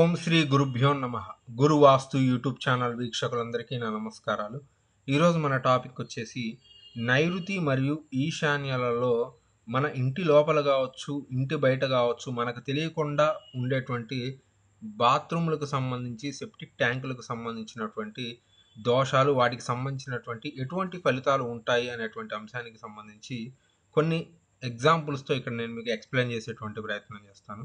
ఓం శ్రీ గురుభ్యో నమ గురువాస్తు YouTube channel వీక్షకులందరికీ నా నమస్కారాలు ఈరోజు మన టాపిక్ వచ్చేసి నైరుతి మరియు ఈశాన్యాలలో మన ఇంటి లోపల కావచ్చు ఇంటి బయట కావచ్చు మనకు తెలియకుండా ఉండేటువంటి బాత్రూమ్లకు సంబంధించి సెప్టిక్ ట్యాంకులకు సంబంధించినటువంటి దోషాలు వాటికి సంబంధించినటువంటి ఎటువంటి ఫలితాలు ఉంటాయి అనేటువంటి అంశానికి సంబంధించి కొన్ని ఎగ్జాంపుల్స్తో ఇక్కడ నేను మీకు ఎక్స్ప్లెయిన్ చేసేటువంటి ప్రయత్నం చేస్తాను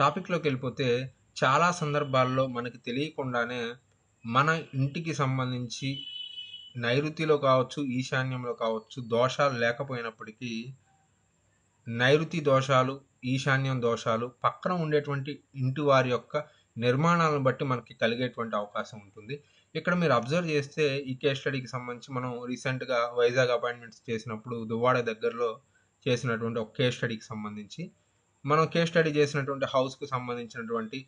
టాపిక్లోకి వెళ్ళిపోతే చాలా సందర్భాల్లో మనకి తెలియకుండానే మన ఇంటికి సంబంధించి నైరుతిలో కావచ్చు ఈశాన్యంలో కావచ్చు దోషాలు లేకపోయినప్పటికీ నైరుతి దోషాలు ఈశాన్యం దోషాలు పక్కన ఉండేటువంటి ఇంటి వారి యొక్క నిర్మాణాలను బట్టి మనకి కలిగేటువంటి అవకాశం ఉంటుంది ఇక్కడ మీరు అబ్జర్వ్ చేస్తే ఈ కేస్ స్టడీకి సంబంధించి మనం రీసెంట్గా వైజాగ్ అపాయింట్మెంట్స్ చేసినప్పుడు దువ్వాడ దగ్గరలో చేసినటువంటి ఒక కేస్ స్టడీకి సంబంధించి మనం కేస్ స్టడీ చేసినటువంటి హౌస్కు సంబంధించినటువంటి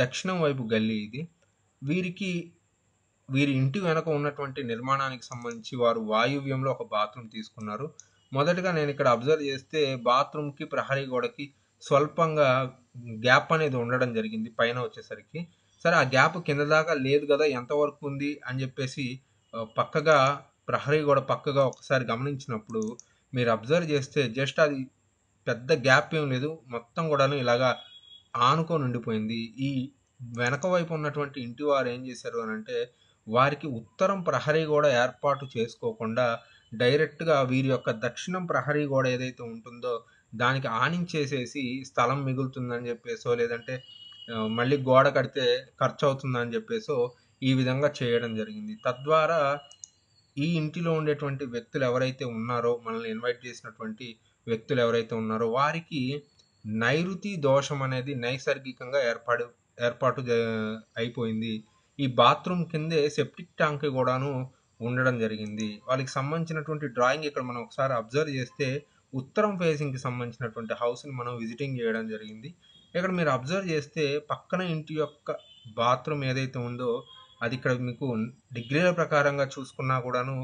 దక్షిణం వైపు గల్లీ ఇది వీరికి వీరి ఇంటి వెనక ఉన్నటువంటి నిర్మాణానికి సంబంధించి వారు వాయువ్యంలో ఒక బాత్రూమ్ తీసుకున్నారు మొదటగా నేను ఇక్కడ అబ్జర్వ్ చేస్తే బాత్రూమ్కి ప్రహరీ గోడకి స్వల్పంగా గ్యాప్ అనేది ఉండడం జరిగింది పైన వచ్చేసరికి సరే ఆ గ్యాప్ కింద దాకా లేదు కదా ఎంతవరకు ఉంది అని చెప్పేసి పక్కగా ప్రహరీ గోడ పక్కగా ఒకసారి గమనించినప్పుడు మీరు అబ్జర్వ్ చేస్తే జస్ట్ అది పెద్ద గ్యాప్ ఏం లేదు మొత్తం కూడాను ఇలాగా ఆనుకొని ఉండిపోయింది ఈ వెనక వైపు ఉన్నటువంటి ఇంటి వారు ఏం చేశారు అని అంటే వారికి ఉత్తరం ప్రహరీ గోడ ఏర్పాటు చేసుకోకుండా డైరెక్ట్గా వీరి యొక్క దక్షిణం ప్రహరీ గోడ ఏదైతే ఉంటుందో దానికి ఆనించేసేసి స్థలం మిగులుతుందని చెప్పేసో లేదంటే మళ్ళీ గోడ కడితే ఖర్చు అవుతుందని చెప్పేసో ఈ విధంగా చేయడం జరిగింది తద్వారా ఈ ఇంటిలో ఉండేటువంటి వ్యక్తులు ఎవరైతే ఉన్నారో మనల్ని ఇన్వైట్ చేసినటువంటి వ్యక్తులు ఎవరైతే ఉన్నారో వారికి నైరుతి దోషం అనేది నైసర్గికంగా ఏర్పాటు ఏర్పాటు అయిపోయింది ఈ బాత్రూమ్ కిందే సెప్టిక్ ట్యాంక్ కూడాను ఉండడం జరిగింది వాళ్ళకి సంబంధించినటువంటి డ్రాయింగ్ ఇక్కడ మనం ఒకసారి అబ్జర్వ్ చేస్తే ఉత్తరం ఫేసింగ్కి సంబంధించినటువంటి హౌస్ని మనం విజిటింగ్ చేయడం జరిగింది ఇక్కడ మీరు అబ్జర్వ్ చేస్తే పక్కన ఇంటి యొక్క బాత్రూమ్ ఏదైతే ఉందో అది ఇక్కడ మీకు డిగ్రీల ప్రకారంగా చూసుకున్నా కూడాను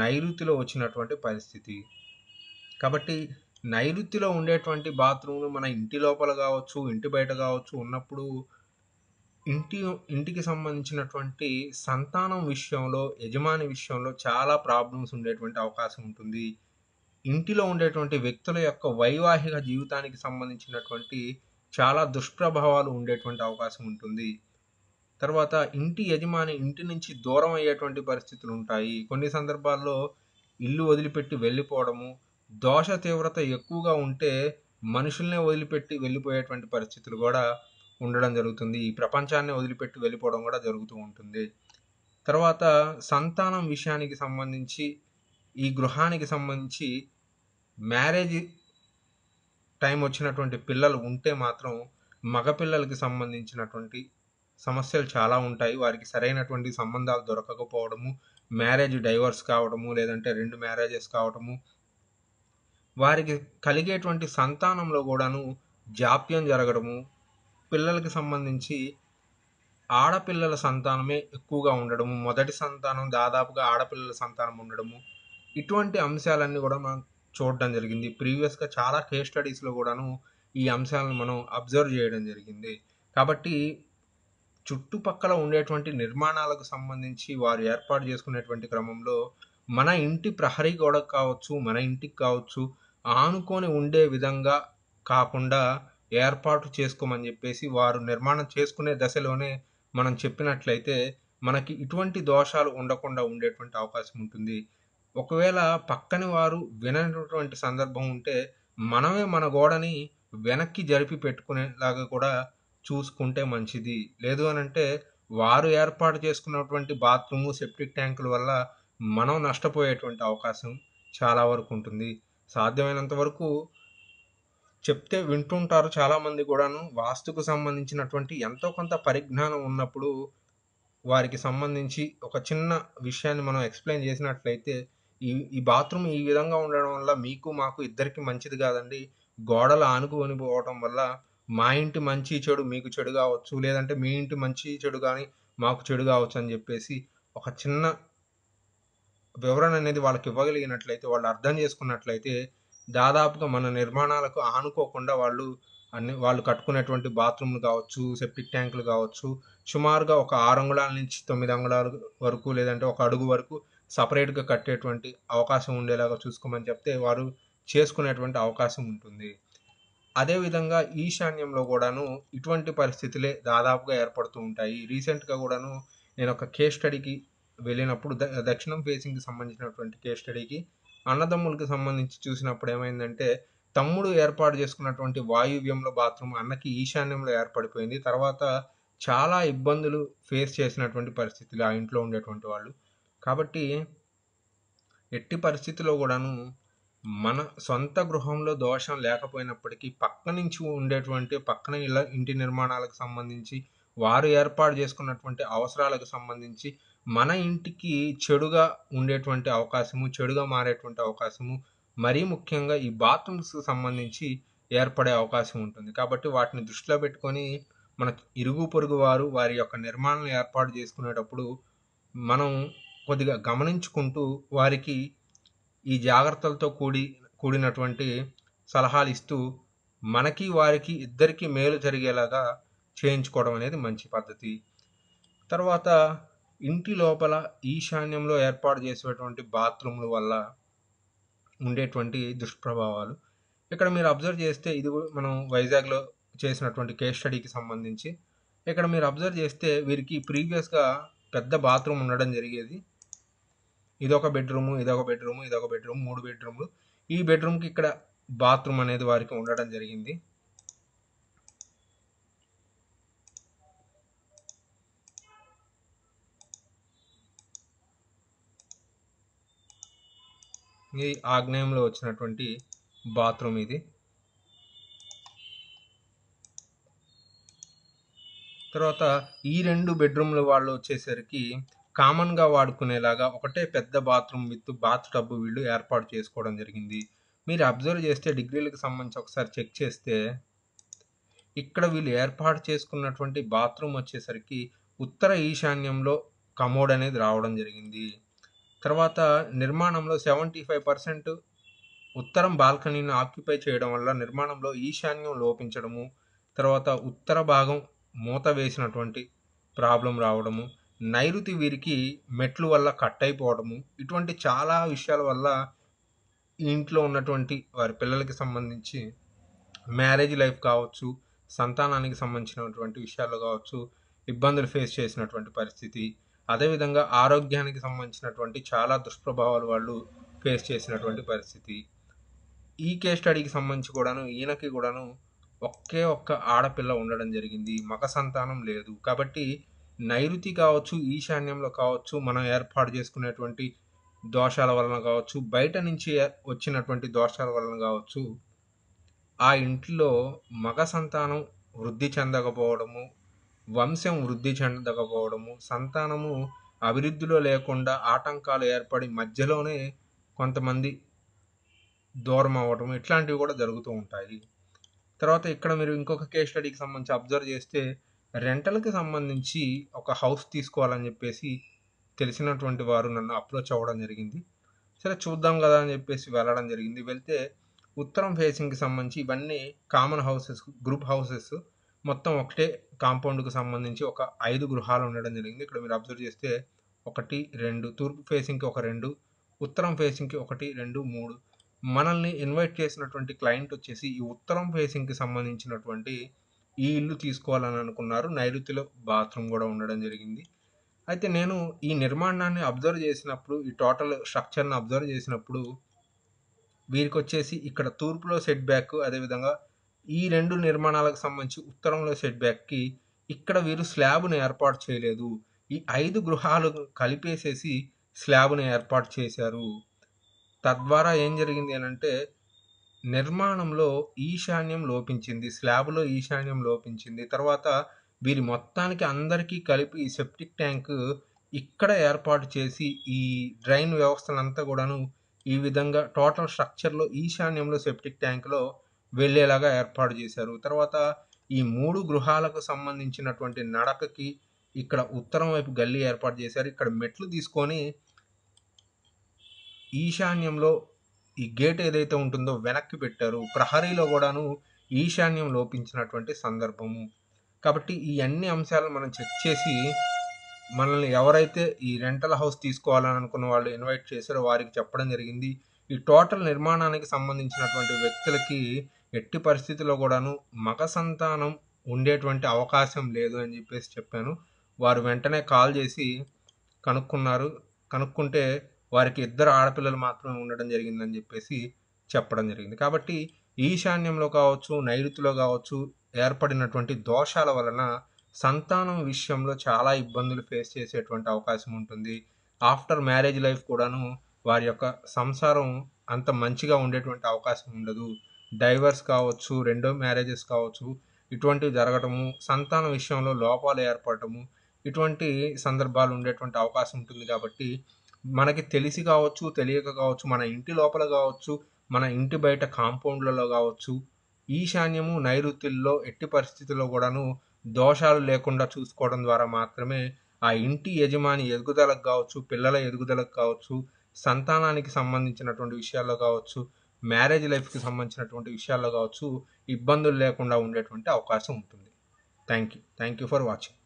నైరుతిలో వచ్చినటువంటి పరిస్థితి కాబట్టి నైరుతిలో ఉండేటువంటి బాత్రూమ్లు మన ఇంటి లోపల కావచ్చు ఇంటి బయట కావచ్చు ఉన్నప్పుడు ఇంటి ఇంటికి సంబంధించినటువంటి సంతానం విషయంలో యజమాని విషయంలో చాలా ప్రాబ్లమ్స్ ఉండేటువంటి అవకాశం ఉంటుంది ఇంటిలో ఉండేటువంటి వ్యక్తుల యొక్క వైవాహిక జీవితానికి సంబంధించినటువంటి చాలా దుష్ప్రభావాలు ఉండేటువంటి అవకాశం ఉంటుంది తర్వాత ఇంటి యజమాని ఇంటి నుంచి దూరం అయ్యేటువంటి పరిస్థితులు ఉంటాయి కొన్ని సందర్భాల్లో ఇల్లు వదిలిపెట్టి వెళ్ళిపోవడము దోష తీవ్రత ఎక్కువగా ఉంటే మనుషుల్నే వదిలిపెట్టి వెళ్ళిపోయేటువంటి పరిస్థితులు కూడా ఉండడం జరుగుతుంది ఈ ప్రపంచాన్ని వదిలిపెట్టి వెళ్ళిపోవడం కూడా జరుగుతూ ఉంటుంది తర్వాత సంతానం విషయానికి సంబంధించి ఈ గృహానికి సంబంధించి మ్యారేజ్ టైం వచ్చినటువంటి పిల్లలు ఉంటే మాత్రం మగపిల్లలకి సంబంధించినటువంటి సమస్యలు చాలా ఉంటాయి వారికి సరైనటువంటి సంబంధాలు దొరకకపోవడము మ్యారేజ్ డైవర్స్ కావడము లేదంటే రెండు మ్యారేజెస్ కావడము వారికి కలిగేటువంటి సంతానంలో కూడాను జాప్యం జరగడము పిల్లలకి సంబంధించి ఆడపిల్లల సంతానమే ఎక్కువగా ఉండడము మొదటి సంతానం దాదాపుగా ఆడపిల్లల సంతానం ఉండడము ఇటువంటి అంశాలన్నీ కూడా మనం చూడడం జరిగింది ప్రీవియస్గా చాలా కేస్ స్టడీస్లో కూడాను ఈ అంశాలను మనం అబ్జర్వ్ చేయడం జరిగింది కాబట్టి చుట్టుపక్కల ఉండేటువంటి నిర్మాణాలకు సంబంధించి వారు ఏర్పాటు చేసుకునేటువంటి క్రమంలో మన ఇంటి ప్రహరీ గోడకు కావచ్చు మన ఇంటికి కావచ్చు ఆనుకొని ఉండే విధంగా కాకుండా ఏర్పాటు చేసుకోమని చెప్పేసి వారు నిర్మాణం చేసుకునే దశలోనే మనం చెప్పినట్లయితే మనకి ఇటువంటి దోషాలు ఉండకుండా ఉండేటువంటి అవకాశం ఉంటుంది ఒకవేళ పక్కని వారు వినటువంటి సందర్భం ఉంటే మనమే మన గోడని వెనక్కి జరిపి పెట్టుకునేలాగా కూడా చూసుకుంటే మంచిది లేదు అనంటే వారు ఏర్పాటు చేసుకున్నటువంటి బాత్రూము సెప్టిక్ ట్యాంకుల వల్ల మనం నష్టపోయేటువంటి అవకాశం చాలా వరకు ఉంటుంది సాధ్యమైనంత వరకు చెప్తే వింటుంటారు చాలామంది కూడాను వాస్తుకు సంబంధించినటువంటి ఎంతో కొంత పరిజ్ఞానం ఉన్నప్పుడు వారికి సంబంధించి ఒక చిన్న విషయాన్ని మనం ఎక్స్ప్లెయిన్ చేసినట్లయితే ఈ ఈ బాత్రూమ్ ఈ విధంగా ఉండడం వల్ల మీకు మాకు ఇద్దరికి మంచిది కాదండి గోడలు ఆనుకొని పోవటం వల్ల మా ఇంటి మంచి చెడు మీకు చెడు కావచ్చు లేదంటే మీ ఇంటి మంచి చెడు కానీ మాకు చెడు కావచ్చు అని చెప్పేసి ఒక చిన్న వివరణ అనేది వాళ్ళకి ఇవ్వగలిగినట్లయితే వాళ్ళు అర్థం చేసుకున్నట్లయితే దాదాపుగా మన నిర్మాణాలకు ఆనుకోకుండా వాళ్ళు అన్ని వాళ్ళు కట్టుకునేటువంటి బాత్రూమ్లు కావచ్చు సెప్టిక్ ట్యాంకులు కావచ్చు సుమారుగా ఒక ఆరు అంగుళాల నుంచి తొమ్మిది అంగుళాల వరకు లేదంటే ఒక అడుగు వరకు సపరేట్గా కట్టేటువంటి అవకాశం ఉండేలాగా చూసుకోమని చెప్తే వారు చేసుకునేటువంటి అవకాశం ఉంటుంది అదేవిధంగా ఈశాన్యంలో కూడాను ఇటువంటి పరిస్థితులే దాదాపుగా ఏర్పడుతూ ఉంటాయి రీసెంట్గా కూడాను నేను ఒక కేస్ స్టడీకి వెళ్ళినప్పుడు ద దక్షిణం ఫేసింగ్కి సంబంధించినటువంటి కేస్ స్టడీకి అన్నదమ్ములకి సంబంధించి చూసినప్పుడు ఏమైందంటే తమ్ముడు ఏర్పాటు చేసుకున్నటువంటి వాయువ్యంలో బాత్రూమ్ అన్నకి ఈశాన్యంలో ఏర్పడిపోయింది తర్వాత చాలా ఇబ్బందులు ఫేస్ చేసినటువంటి పరిస్థితులు ఆ ఇంట్లో ఉండేటువంటి వాళ్ళు కాబట్టి ఎట్టి పరిస్థితిలో కూడాను మన సొంత గృహంలో దోషం లేకపోయినప్పటికీ పక్క నుంచి ఉండేటువంటి పక్కన ఇళ్ళ ఇంటి నిర్మాణాలకు సంబంధించి వారు ఏర్పాటు చేసుకున్నటువంటి అవసరాలకు సంబంధించి మన ఇంటికి చెడుగా ఉండేటువంటి అవకాశము చెడుగా మారేటువంటి అవకాశము మరీ ముఖ్యంగా ఈ బాత్రూమ్స్ సంబంధించి ఏర్పడే అవకాశం ఉంటుంది కాబట్టి వాటిని దృష్టిలో పెట్టుకొని మన ఇరుగు పొరుగు వారు వారి యొక్క నిర్మాణం ఏర్పాటు చేసుకునేటప్పుడు మనం కొద్దిగా గమనించుకుంటూ వారికి ఈ జాగ్రత్తలతో కూడి కూడినటువంటి సలహాలు ఇస్తూ మనకి వారికి ఇద్దరికీ మేలు జరిగేలాగా చేయించుకోవడం అనేది మంచి పద్ధతి తర్వాత ఇంటి లోపల ఈశాన్యంలో ఏర్పాటు చేసేటువంటి బాత్రూమ్ల వల్ల ఉండేటువంటి దుష్ప్రభావాలు ఇక్కడ మీరు అబ్జర్వ్ చేస్తే ఇది మనం వైజాగ్లో చేసినటువంటి కేస్ స్టడీకి సంబంధించి ఇక్కడ మీరు అబ్జర్వ్ చేస్తే వీరికి ప్రీవియస్గా పెద్ద బాత్రూమ్ ఉండడం జరిగేది ఇదొక బెడ్రూము ఇదొక బెడ్రూము ఇదొక బెడ్రూమ్ మూడు బెడ్రూములు ఈ బెడ్రూమ్కి ఇక్కడ బాత్రూమ్ అనేది వారికి ఉండడం జరిగింది ఈ ఆగ్నేయంలో వచ్చినటువంటి బాత్రూమ్ ఇది తర్వాత ఈ రెండు బెడ్రూమ్ల వాళ్ళు వచ్చేసరికి కామన్గా వాడుకునేలాగా ఒకటే పెద్ద బాత్రూమ్ విత్ బాత్ టబ్ వీళ్ళు ఏర్పాటు చేసుకోవడం జరిగింది మీరు అబ్జర్వ్ చేస్తే డిగ్రీలకు సంబంధించి ఒకసారి చెక్ చేస్తే ఇక్కడ వీళ్ళు ఏర్పాటు చేసుకున్నటువంటి బాత్రూమ్ వచ్చేసరికి ఉత్తర ఈశాన్యంలో కమోడ్ అనేది రావడం జరిగింది తర్వాత నిర్మాణంలో సెవెంటీ ఫైవ్ పర్సెంట్ ఉత్తరం బాల్కనీని ఆక్యుపై చేయడం వల్ల నిర్మాణంలో ఈశాన్యం లోపించడము తర్వాత ఉత్తర భాగం మూత వేసినటువంటి ప్రాబ్లం రావడము నైరుతి వీరికి మెట్లు వల్ల కట్ అయిపోవడము ఇటువంటి చాలా విషయాల వల్ల ఇంట్లో ఉన్నటువంటి వారి పిల్లలకి సంబంధించి మ్యారేజ్ లైఫ్ కావచ్చు సంతానానికి సంబంధించినటువంటి విషయాలు కావచ్చు ఇబ్బందులు ఫేస్ చేసినటువంటి పరిస్థితి అదేవిధంగా ఆరోగ్యానికి సంబంధించినటువంటి చాలా దుష్ప్రభావాలు వాళ్ళు ఫేస్ చేసినటువంటి పరిస్థితి ఈ కేస్ స్టడీకి సంబంధించి కూడాను ఈయనకి కూడాను ఒకే ఒక్క ఆడపిల్ల ఉండడం జరిగింది మగ సంతానం లేదు కాబట్టి నైరుతి కావచ్చు ఈశాన్యంలో కావచ్చు మనం ఏర్పాటు చేసుకునేటువంటి దోషాల వలన కావచ్చు బయట నుంచి వచ్చినటువంటి దోషాల వలన కావచ్చు ఆ ఇంట్లో మగ సంతానం వృద్ధి చెందకపోవడము వంశం వృద్ధి చెందకపోవడము సంతానము అభివృద్ధిలో లేకుండా ఆటంకాలు ఏర్పడి మధ్యలోనే కొంతమంది దూరం అవ్వటం ఇట్లాంటివి కూడా జరుగుతూ ఉంటాయి తర్వాత ఇక్కడ మీరు ఇంకొక కేస్ స్టడీకి సంబంధించి అబ్జర్వ్ చేస్తే రెంటల్కి సంబంధించి ఒక హౌస్ తీసుకోవాలని చెప్పేసి తెలిసినటువంటి వారు నన్ను అప్రోచ్ అవ్వడం జరిగింది సరే చూద్దాం కదా అని చెప్పేసి వెళ్ళడం జరిగింది వెళ్తే ఉత్తరం ఫేసింగ్కి సంబంధించి ఇవన్నీ కామన్ హౌసెస్ గ్రూప్ హౌసెస్ మొత్తం ఒకటే కాంపౌండ్కి సంబంధించి ఒక ఐదు గృహాలు ఉండడం జరిగింది ఇక్కడ మీరు అబ్జర్వ్ చేస్తే ఒకటి రెండు తూర్పు ఫేసింగ్కి ఒక రెండు ఉత్తరం ఫేసింగ్కి ఒకటి రెండు మూడు మనల్ని ఇన్వైట్ చేసినటువంటి క్లయింట్ వచ్చేసి ఈ ఉత్తరం ఫేసింగ్కి సంబంధించినటువంటి ఈ ఇల్లు తీసుకోవాలని అనుకున్నారు నైరుతిలో బాత్రూమ్ కూడా ఉండడం జరిగింది అయితే నేను ఈ నిర్మాణాన్ని అబ్జర్వ్ చేసినప్పుడు ఈ టోటల్ స్ట్రక్చర్ని అబ్జర్వ్ చేసినప్పుడు వీరికి వచ్చేసి ఇక్కడ తూర్పులో సెట్ బ్యాక్ అదేవిధంగా ఈ రెండు నిర్మాణాలకు సంబంధించి ఉత్తరంలో సెట్ బ్యాక్కి ఇక్కడ వీరు స్లాబ్ను ఏర్పాటు చేయలేదు ఈ ఐదు గృహాలు కలిపేసేసి స్లాబ్ను ఏర్పాటు చేశారు తద్వారా ఏం జరిగింది అనంటే నిర్మాణంలో ఈశాన్యం లోపించింది స్లాబ్లో ఈశాన్యం లోపించింది తర్వాత వీరి మొత్తానికి అందరికీ కలిపి సెప్టిక్ ట్యాంక్ ఇక్కడ ఏర్పాటు చేసి ఈ డ్రైన్ వ్యవస్థలంతా కూడాను ఈ విధంగా టోటల్ స్ట్రక్చర్లో ఈశాన్యంలో సెప్టిక్ ట్యాంక్లో వెళ్ళేలాగా ఏర్పాటు చేశారు తర్వాత ఈ మూడు గృహాలకు సంబంధించినటువంటి నడకకి ఇక్కడ ఉత్తరం వైపు గల్లీ ఏర్పాటు చేశారు ఇక్కడ మెట్లు తీసుకొని ఈశాన్యంలో ఈ గేట్ ఏదైతే ఉంటుందో వెనక్కి పెట్టారు ప్రహరీలో కూడాను ఈశాన్యం లోపించినటువంటి సందర్భము కాబట్టి ఈ అన్ని అంశాలను మనం చెక్ చేసి మనల్ని ఎవరైతే ఈ రెంటల్ హౌస్ తీసుకోవాలని అనుకున్న వాళ్ళు ఇన్వైట్ చేశారో వారికి చెప్పడం జరిగింది ఈ టోటల్ నిర్మాణానికి సంబంధించినటువంటి వ్యక్తులకి ఎట్టి పరిస్థితిలో కూడాను మగ సంతానం ఉండేటువంటి అవకాశం లేదు అని చెప్పేసి చెప్పాను వారు వెంటనే కాల్ చేసి కనుక్కున్నారు కనుక్కుంటే వారికి ఇద్దరు ఆడపిల్లలు మాత్రమే ఉండడం జరిగిందని చెప్పేసి చెప్పడం జరిగింది కాబట్టి ఈశాన్యంలో కావచ్చు నైరుతిలో కావచ్చు ఏర్పడినటువంటి దోషాల వలన సంతానం విషయంలో చాలా ఇబ్బందులు ఫేస్ చేసేటువంటి అవకాశం ఉంటుంది ఆఫ్టర్ మ్యారేజ్ లైఫ్ కూడాను వారి యొక్క సంసారం అంత మంచిగా ఉండేటువంటి అవకాశం ఉండదు డైవర్స్ కావచ్చు రెండో మ్యారేజెస్ కావచ్చు ఇటువంటివి జరగటము సంతాన విషయంలో లోపాలు ఏర్పడటము ఇటువంటి సందర్భాలు ఉండేటువంటి అవకాశం ఉంటుంది కాబట్టి మనకి తెలిసి కావచ్చు తెలియక కావచ్చు మన ఇంటి లోపల కావచ్చు మన ఇంటి బయట కాంపౌండ్లలో కావచ్చు ఈశాన్యము నైరుతుల్లో ఎట్టి పరిస్థితుల్లో కూడాను దోషాలు లేకుండా చూసుకోవడం ద్వారా మాత్రమే ఆ ఇంటి యజమాని ఎదుగుదలకు కావచ్చు పిల్లల ఎదుగుదలకు కావచ్చు సంతానానికి సంబంధించినటువంటి విషయాల్లో కావచ్చు మ్యారేజ్ లైఫ్కి సంబంధించినటువంటి విషయాల్లో కావచ్చు ఇబ్బందులు లేకుండా ఉండేటువంటి అవకాశం ఉంటుంది thank you thank you for watching